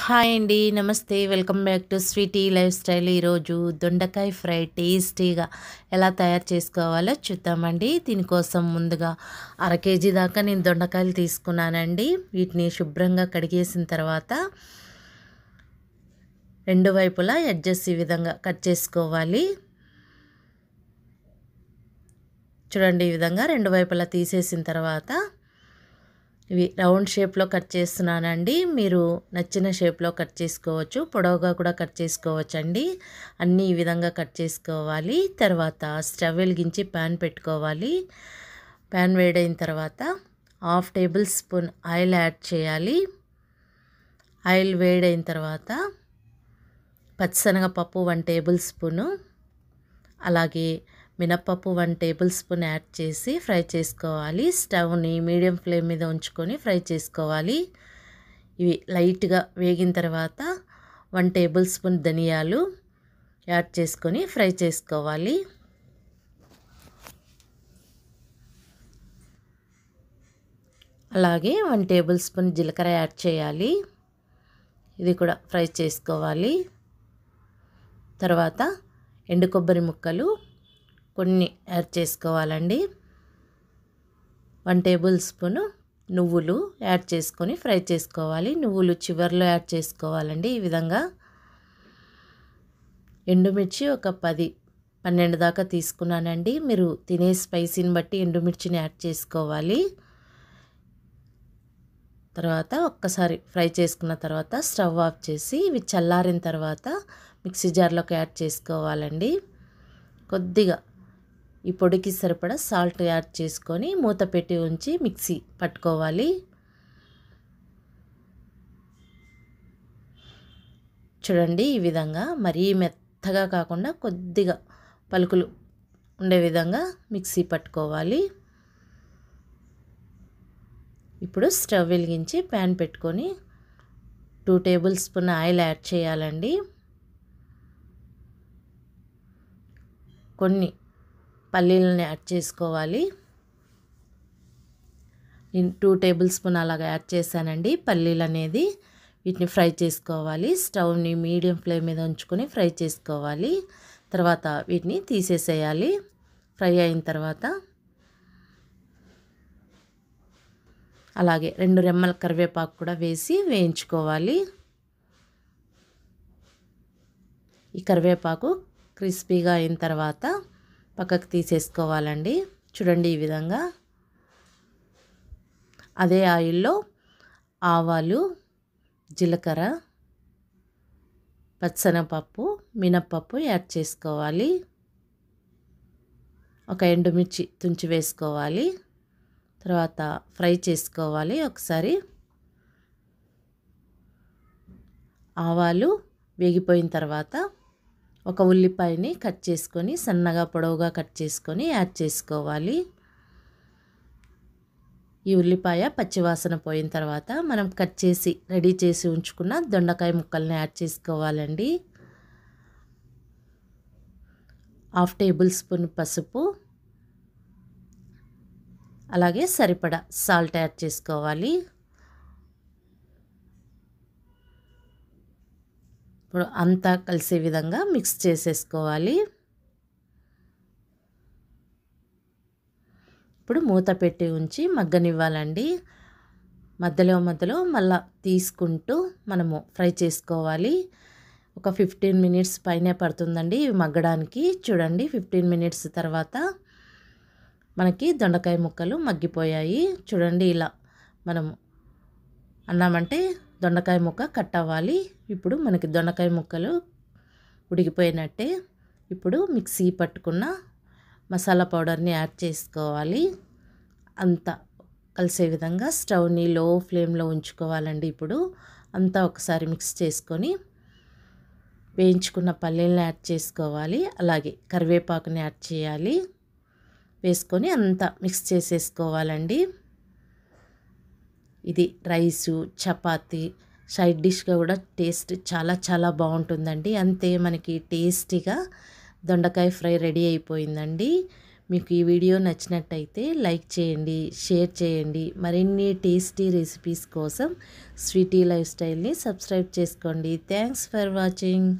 hi అండి నమస్తే welcome back to Sweety lifestyle ఈరోజు దొండకాయ ఫ్రై టేస్టీగా ఎలా తయారు చేసుకోవాలో చూద్దామండి దీనికోసం ముందుగా అర కేజీ దాకా నేను దొండకాయలు తీసుకున్నానండి వీటిని శుభ్రంగా కడిగేసిన తర్వాత రెండు వైపులా అడ్జస్ట్ ఈ విధంగా కట్ చేసుకోవాలి చూడండి ఈ విధంగా రెండు వైపులా తీసేసిన తర్వాత ఇవి రౌండ్ షేప్లో కట్ చేస్తున్నానండి మీరు నచ్చిన షేప్లో కట్ చేసుకోవచ్చు పొడవుగా కూడా కట్ చేసుకోవచ్చు అండి అన్నీ ఈ విధంగా కట్ చేసుకోవాలి తర్వాత స్టవ్ వెలిగించి ప్యాన్ పెట్టుకోవాలి ప్యాన్ వేడైన తర్వాత half tablespoon oil add చేయాలి ఆయిల్ వేడైన తర్వాత పచ్చిశనగపప్పు వన్ టేబుల్ స్పూను అలాగే మినప్పప్పు వన్ టేబుల్ స్పూన్ యాడ్ చేసి ఫ్రై చేసుకోవాలి స్టవ్ని మీడియం ఫ్లేమ్ మీద ఉంచుకొని ఫ్రై చేసుకోవాలి ఇవి లైట్గా వేగిన తర్వాత వన్ టేబుల్ స్పూన్ ధనియాలు యాడ్ చేసుకొని ఫ్రై చేసుకోవాలి అలాగే వన్ టేబుల్ స్పూన్ జీలకర్ర యాడ్ చేయాలి ఇది కూడా ఫ్రై చేసుకోవాలి తర్వాత ఎండు కొబ్బరి ముక్కలు కొన్ని యాడ్ చేసుకోవాలండి వన్ టేబుల్ స్పూను నువ్వులు యాడ్ చేసుకొని ఫ్రై చేసుకోవాలి నువ్వులు చివరిలో యాడ్ చేసుకోవాలండి ఈ విధంగా ఎండుమిర్చి ఒక పది పన్నెండు దాకా తీసుకున్నానండి మీరు తినే స్పైసీని బట్టి ఎండుమిర్చిని యాడ్ చేసుకోవాలి తర్వాత ఒక్కసారి ఫ్రై చేసుకున్న తర్వాత స్టవ్ ఆఫ్ చేసి ఇవి చల్లారిన తర్వాత మిక్సీ జార్లోకి యాడ్ చేసుకోవాలండి కొద్దిగా ఈ పొడికి సరిపడా సాల్ట్ యాడ్ చేసుకొని మూత పెట్టి ఉంచి మిక్సీ పట్టుకోవాలి చూడండి ఈ విధంగా మరీ మెత్తగా కాకుండా కొద్దిగా పలుకులు ఉండే విధంగా మిక్సీ పట్టుకోవాలి ఇప్పుడు స్టవ్ వెలిగించి ప్యాన్ పెట్టుకొని two tablespoon oil add చేయాలండి కొన్ని పల్లీలను యాడ్ చేసుకోవాలి నేను టూ టేబుల్ స్పూన్ అలాగ యాడ్ చేశానండి పల్లీలు అనేది వీటిని ఫ్రై చేసుకోవాలి స్టవ్ని మీడియం ఫ్లేమ్ మీద ఉంచుకొని ఫ్రై చేసుకోవాలి తర్వాత వీటిని తీసేసేయాలి ఫ్రై అయిన తర్వాత అలాగే రెండు రెమ్మల కరివేపాకు కూడా వేసి వేయించుకోవాలి ఈ కరివేపాకు క్రిస్పీగా అయిన తర్వాత పక్కకు తీసేసుకోవాలండి చూడండి ఈ విధంగా అదే ఆయిల్లో ఆవాలు జీలకర్ర పచ్చనపప్పు మినప్పప్పు యాడ్ చేసుకోవాలి ఒక ఎండుమిర్చి తుంచి వేసుకోవాలి తర్వాత ఫ్రై చేసుకోవాలి ఒకసారి ఆవాలు వేగిపోయిన తర్వాత ఒక ఉల్లిపాయని కట్ చేసుకొని సన్నగా పొడవుగా కట్ చేసుకొని యాడ్ చేసుకోవాలి ఈ ఉల్లిపాయ పచ్చివాసన పోయిన తర్వాత మనం కట్ చేసి రెడీ చేసి ఉంచుకున్న దొండకాయ ముక్కల్ని యాడ్ చేసుకోవాలండి హాఫ్ టేబుల్ స్పూన్ పసుపు అలాగే సరిపడా సాల్ట్ యాడ్ చేసుకోవాలి ఇప్పుడు అంతా కలిసే విధంగా మిక్స్ చేసేసుకోవాలి ఇప్పుడు మూత పెట్టి ఉంచి మగ్గనివ్వాలండి మధ్యలో మధ్యలో మళ్ళా తీసుకుంటూ మనము ఫ్రై చేసుకోవాలి ఒక ఫిఫ్టీన్ మినిట్స్ పైనే పడుతుందండి ఇవి మగ్గడానికి చూడండి ఫిఫ్టీన్ మినిట్స్ తర్వాత మనకి దొండకాయ ముక్కలు మగ్గిపోయాయి చూడండి ఇలా మనము అన్నామంటే దొండకాయ ముక్క కట్ అవ్వాలి ఇప్పుడు మనకి దొండకాయ ముక్కలు ఉడికిపోయినట్టే ఇప్పుడు మిక్సీ పట్టుకున్న మసాలా పౌడర్ని యాడ్ చేసుకోవాలి అంతా కలిసే విధంగా స్టవ్ని లో ఫ్లేమ్లో ఉంచుకోవాలండి ఇప్పుడు అంతా ఒకసారి మిక్స్ చేసుకొని వేయించుకున్న పల్లీలను యాడ్ చేసుకోవాలి అలాగే కరివేపాకుని యాడ్ చేయాలి వేసుకొని అంతా మిక్స్ చేసేసుకోవాలండి ఇది రైసు చపాతి సైడ్ డిష్గా కూడా టేస్ట్ చాలా చాలా బాగుంటుందండి అంతే మనకి టేస్టీగా దొండకాయ ఫ్రై రెడీ అయిపోయిందండి మీకు ఈ వీడియో నచ్చినట్టయితే లైక్ చేయండి షేర్ చేయండి మరిన్ని టేస్టీ రెసిపీస్ కోసం స్వీటీ లైఫ్ స్టైల్ని సబ్స్క్రైబ్ చేసుకోండి థ్యాంక్స్ ఫర్ వాచింగ్